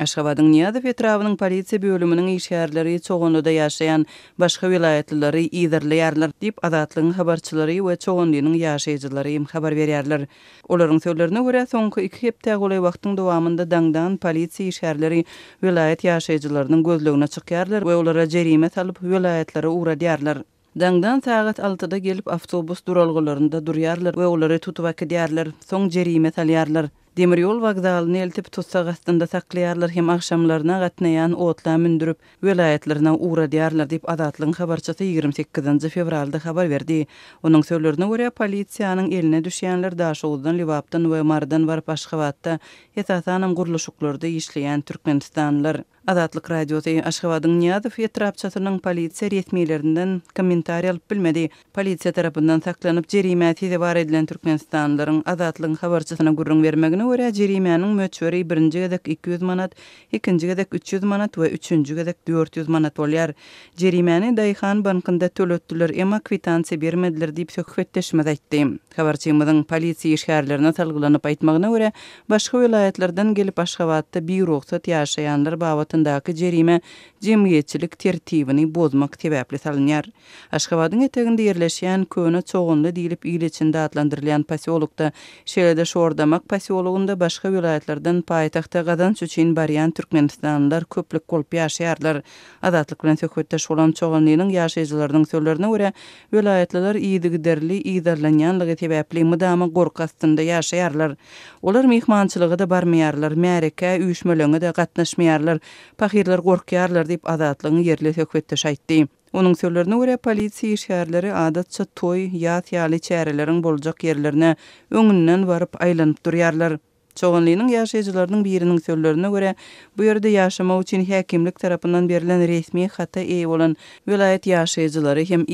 Aşgabadın Niyadov etrafının polisiya bölümünün işgärleri çoğunluda yaşayan başka vilayetlileri iyidirliyarlar deyip adatlığın habarçıları ve çoğunluğunun yaşayıcıları im habar veriyarlar. Oların sözlerine göre sonku iki hepte gulay vaxtın devamında dangdan polisiya işgärleri vilayet yaşayıcılarının gözlüğüne çıkyarlar ve olara cerime salıp vilayetlere uğradiyarlar. Dangdan saat 6'da gelip avtobus duralgılarında duryarlar ve olara tutuvak ediyarlar, son cerime salyarlar. Demir yol vagdalyny eltip tutsa gatnda saklayarlar hem akşamlaryna gatnayan otla mündürip welaýetlerine uğra diyarlar, dip adatlyň habarçysy 28-nji fevralda habar berdi. Onuň söýlerine görä polisiýanyň eline düşýänler daşowdan liwapdan we mardan bar başga wagtda gurluşuklarda işleýän türkmenistanlar Adatlyk radiosi Aşgabatyň Niýazow ýetirap çatyrynyň polisiýa resmiýetlerinden kommentar alyp bilmedi. Polisiýa tarapyndan saklanyp jerime ýetdi bar edilen Türkmenistanlaryň adatlyk habarçysyna gurrun bermegini we jerimeniň möçüri birinji gedek 200 manat, ikinji gedek 300 manat we üçinji gedek 400 manat bolýar. Jerimeni Daýhan bankynda töletdiler, emma kwitansiýa bermediler diýip söhbetleşme daýtdy. Habarçymyň polisiýa işgärlerine talgylanyp aýtmagyna görä, başga vilayetlerden gelip Aşgabatda bir ruhsat ýaşaýanlar bawa arasındaki cerime cemiyetçilik tertibini bozmak tebäpli salınýar. Aşgabatyň etegini yerleşýän köne çoğunly diýilip ýyl içinde adlandyrylýan pasiýolukda şeýlede şordamak pasiýolugynda başga vilayetlerden paýtagda gadan çüçin baryan türkmenistanlar köplük golp ýaşaýarlar. Adatlyk bilen söhbetde şolan çoğunlynyň ýaşaýjylarynyň söýlerine görä vilayetler iýdi giderli iýdirlenýänligi tebäpli mydama gorkastynda ýaşaýarlar. Olar mehmançylygy da barmaýarlar, märeke, üýüşmelerine de gatnaşmaýarlar. pahirler gorkyarlar dip adatlygyny yerli hökmetde şaýtdy. Onuň söýlerine görä polisiýa şäherleri adatça toy ýa-da ýaly çäreleriň boljak ýerlerine öňünden baryp aýlanyp durýarlar. Çoğunluğunun yaşayıcılarının birinin sözlerine göre bu yerde yaşama için hekimlik tarafından verilen resmi hata iyi olan velayet yaşayıcıları hem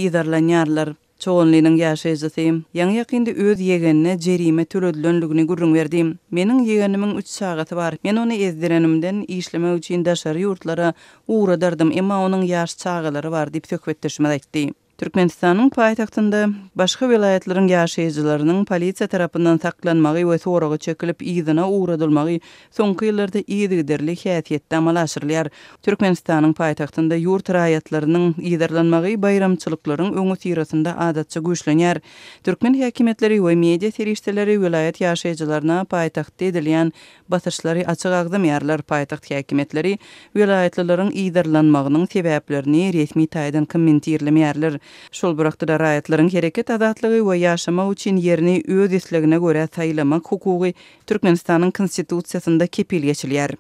Çoğunliğinin yaşayıcısı. Yan yakindi öz yegenine cerime tülödülönlüğünü gürrün verdiyim. Menin yegenimin üç sağatı var. Men onu ezdirenimden işleme üçin daşarı yurtlara uğradardım. Ema onun yaş çağaları var dip sökvettirşime dekdiyim. Türkmenistanın payitaqtında başqa vilayetlerin yaşayıcılarının polisiya tarafından saklanmağı ve soruğu çökülüp iğdına uğradılmağı son kıyılarda iğdi giderli amala amalaşırlar. Türkmenistanın payitaqtında yurt rayatlarının iğdarlanmağı bayramçılıkların öngü sirasında adatça güçlenyar. Türkmen hakimiyetleri ve media serişteleri vilayət yaşayıcılarına payitaqt edilyan basışları açıq ağzım yarlar payitaqt hakimiyetleri vilayetlilerin iğdarlanmağının sebeplerini resmi taydan kommentirlim Şol bırakdı da rayatların hereket azatlığı ve yaşama uçin yerini öz isligine göre sayılamak hukuki Türkmenistan'ın konstitusiyasında kepil geçilyer.